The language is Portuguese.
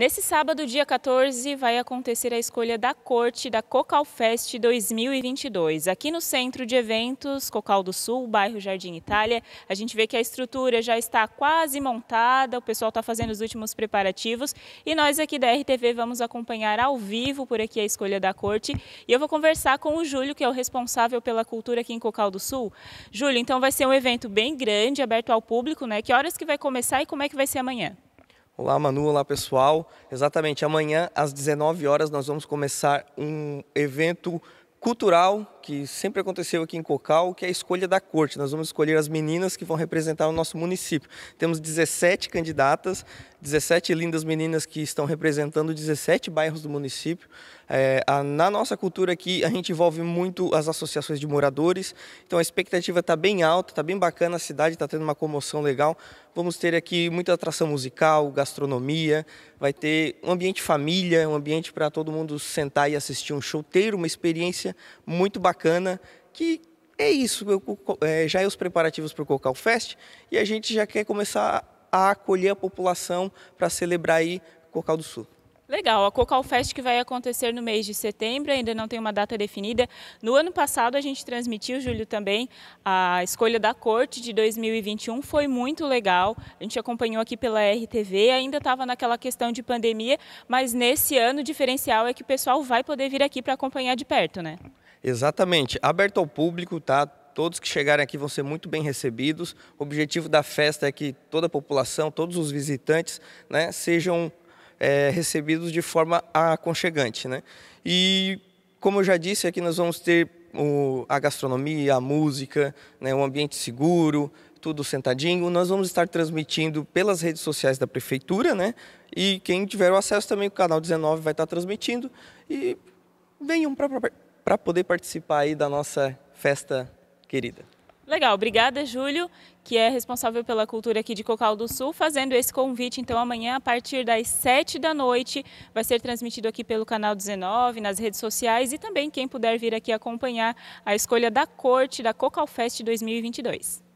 Nesse sábado, dia 14, vai acontecer a escolha da corte da Cocal Fest 2022. Aqui no centro de eventos, Cocal do Sul, bairro Jardim Itália, a gente vê que a estrutura já está quase montada, o pessoal está fazendo os últimos preparativos e nós aqui da RTV vamos acompanhar ao vivo por aqui a escolha da corte e eu vou conversar com o Júlio, que é o responsável pela cultura aqui em Cocal do Sul. Júlio, então vai ser um evento bem grande, aberto ao público, né? Que horas que vai começar e como é que vai ser amanhã? Olá, Manu, olá pessoal. Exatamente, amanhã às 19 horas nós vamos começar um evento cultural que sempre aconteceu aqui em Cocal, que é a escolha da corte. Nós vamos escolher as meninas que vão representar o nosso município. Temos 17 candidatas, 17 lindas meninas que estão representando 17 bairros do município. É, a, na nossa cultura aqui, a gente envolve muito as associações de moradores, então a expectativa está bem alta, está bem bacana, a cidade está tendo uma comoção legal. Vamos ter aqui muita atração musical, gastronomia, vai ter um ambiente família, um ambiente para todo mundo sentar e assistir um show, ter uma experiência muito bacana bacana que é isso. Eu, é, já é os preparativos para o Cocal Fest e a gente já quer começar a acolher a população para celebrar aí Cocal do Sul. Legal, a Cocal Fest que vai acontecer no mês de setembro, ainda não tem uma data definida. No ano passado a gente transmitiu, Júlio, também a escolha da corte de 2021, foi muito legal. A gente acompanhou aqui pela RTV, ainda estava naquela questão de pandemia, mas nesse ano o diferencial é que o pessoal vai poder vir aqui para acompanhar de perto, né? Exatamente. Aberto ao público, tá? Todos que chegarem aqui vão ser muito bem recebidos. O objetivo da festa é que toda a população, todos os visitantes, né, sejam é, recebidos de forma aconchegante, né? E como eu já disse, aqui nós vamos ter o, a gastronomia, a música, né, um ambiente seguro, tudo sentadinho. Nós vamos estar transmitindo pelas redes sociais da prefeitura, né? E quem tiver o acesso também, o canal 19 vai estar transmitindo. E venham para para poder participar aí da nossa festa querida. Legal, obrigada Júlio, que é responsável pela cultura aqui de Cocal do Sul, fazendo esse convite. Então amanhã, a partir das 7 da noite, vai ser transmitido aqui pelo canal 19, nas redes sociais e também quem puder vir aqui acompanhar a escolha da corte da Cocal Fest 2022.